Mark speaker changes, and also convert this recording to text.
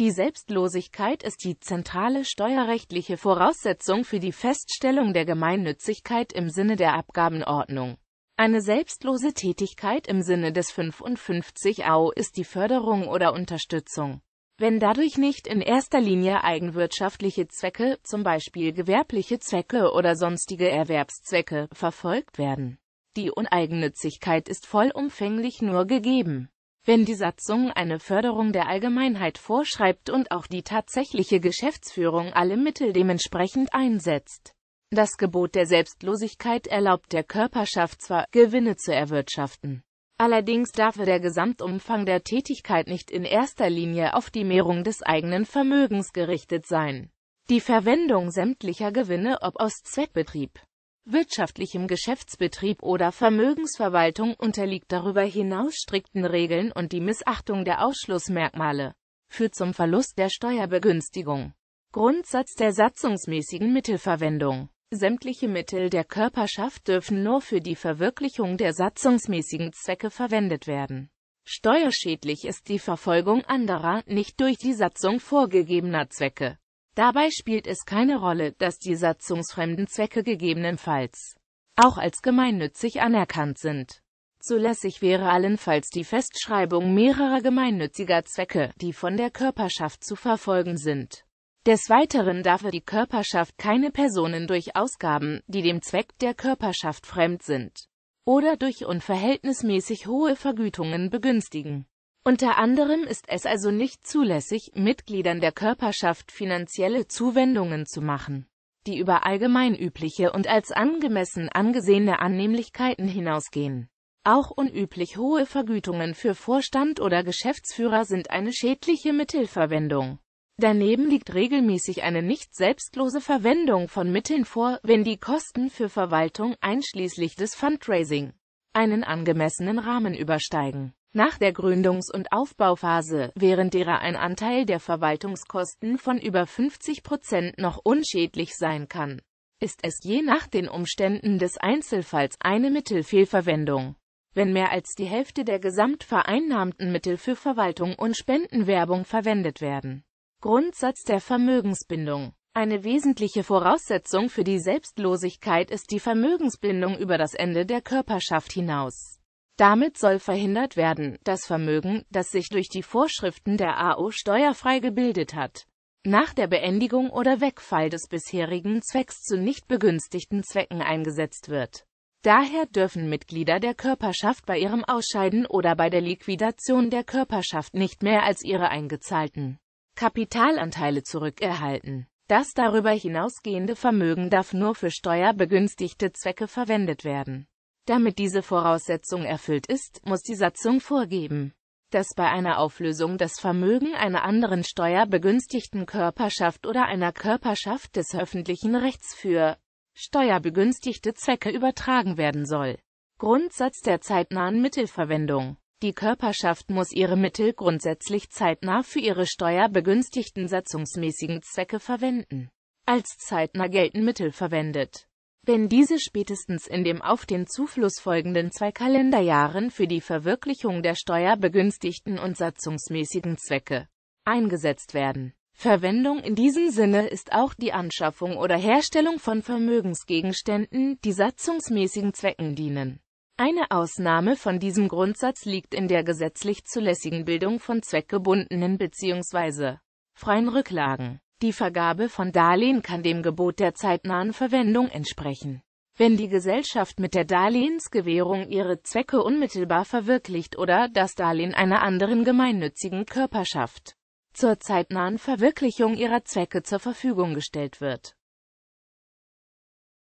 Speaker 1: Die Selbstlosigkeit ist die zentrale steuerrechtliche Voraussetzung für die Feststellung der Gemeinnützigkeit im Sinne der Abgabenordnung. Eine selbstlose Tätigkeit im Sinne des 55 AU ist die Förderung oder Unterstützung. Wenn dadurch nicht in erster Linie eigenwirtschaftliche Zwecke, zum Beispiel gewerbliche Zwecke oder sonstige Erwerbszwecke, verfolgt werden. Die Uneigennützigkeit ist vollumfänglich nur gegeben. Wenn die Satzung eine Förderung der Allgemeinheit vorschreibt und auch die tatsächliche Geschäftsführung alle Mittel dementsprechend einsetzt. Das Gebot der Selbstlosigkeit erlaubt der Körperschaft zwar, Gewinne zu erwirtschaften. Allerdings darf der Gesamtumfang der Tätigkeit nicht in erster Linie auf die Mehrung des eigenen Vermögens gerichtet sein. Die Verwendung sämtlicher Gewinne ob aus Zweckbetrieb wirtschaftlichem Geschäftsbetrieb oder Vermögensverwaltung unterliegt darüber hinaus strikten Regeln und die Missachtung der Ausschlussmerkmale führt zum Verlust der Steuerbegünstigung. Grundsatz der satzungsmäßigen Mittelverwendung Sämtliche Mittel der Körperschaft dürfen nur für die Verwirklichung der satzungsmäßigen Zwecke verwendet werden. Steuerschädlich ist die Verfolgung anderer, nicht durch die Satzung vorgegebener Zwecke. Dabei spielt es keine Rolle, dass die satzungsfremden Zwecke gegebenenfalls auch als gemeinnützig anerkannt sind. Zulässig wäre allenfalls die Festschreibung mehrerer gemeinnütziger Zwecke, die von der Körperschaft zu verfolgen sind. Des Weiteren darf die Körperschaft keine Personen durch Ausgaben, die dem Zweck der Körperschaft fremd sind, oder durch unverhältnismäßig hohe Vergütungen begünstigen. Unter anderem ist es also nicht zulässig, Mitgliedern der Körperschaft finanzielle Zuwendungen zu machen, die über allgemein übliche und als angemessen angesehene Annehmlichkeiten hinausgehen. Auch unüblich hohe Vergütungen für Vorstand oder Geschäftsführer sind eine schädliche Mittelverwendung. Daneben liegt regelmäßig eine nicht selbstlose Verwendung von Mitteln vor, wenn die Kosten für Verwaltung einschließlich des Fundraising einen angemessenen Rahmen übersteigen. Nach der Gründungs- und Aufbauphase, während derer ein Anteil der Verwaltungskosten von über 50 Prozent noch unschädlich sein kann, ist es je nach den Umständen des Einzelfalls eine Mittelfehlverwendung. Wenn mehr als die Hälfte der gesamtvereinnahmten Mittel für Verwaltung und Spendenwerbung verwendet werden. Grundsatz der Vermögensbindung eine wesentliche Voraussetzung für die Selbstlosigkeit ist die Vermögensbindung über das Ende der Körperschaft hinaus. Damit soll verhindert werden, dass Vermögen, das sich durch die Vorschriften der AO steuerfrei gebildet hat, nach der Beendigung oder Wegfall des bisherigen Zwecks zu nicht begünstigten Zwecken eingesetzt wird. Daher dürfen Mitglieder der Körperschaft bei ihrem Ausscheiden oder bei der Liquidation der Körperschaft nicht mehr als ihre eingezahlten Kapitalanteile zurückerhalten. Das darüber hinausgehende Vermögen darf nur für steuerbegünstigte Zwecke verwendet werden. Damit diese Voraussetzung erfüllt ist, muss die Satzung vorgeben, dass bei einer Auflösung das Vermögen einer anderen steuerbegünstigten Körperschaft oder einer Körperschaft des öffentlichen Rechts für steuerbegünstigte Zwecke übertragen werden soll. Grundsatz der zeitnahen Mittelverwendung Die Körperschaft muss ihre Mittel grundsätzlich zeitnah für ihre steuerbegünstigten satzungsmäßigen Zwecke verwenden. Als zeitnah gelten Mittel verwendet wenn diese spätestens in dem auf den Zufluss folgenden zwei Kalenderjahren für die Verwirklichung der steuerbegünstigten und satzungsmäßigen Zwecke eingesetzt werden. Verwendung in diesem Sinne ist auch die Anschaffung oder Herstellung von Vermögensgegenständen, die satzungsmäßigen Zwecken dienen. Eine Ausnahme von diesem Grundsatz liegt in der gesetzlich zulässigen Bildung von zweckgebundenen bzw. freien Rücklagen. Die Vergabe von Darlehen kann dem Gebot der zeitnahen Verwendung entsprechen. Wenn die Gesellschaft mit der Darlehensgewährung ihre Zwecke unmittelbar verwirklicht oder das Darlehen einer anderen gemeinnützigen Körperschaft zur zeitnahen Verwirklichung ihrer Zwecke zur Verfügung gestellt wird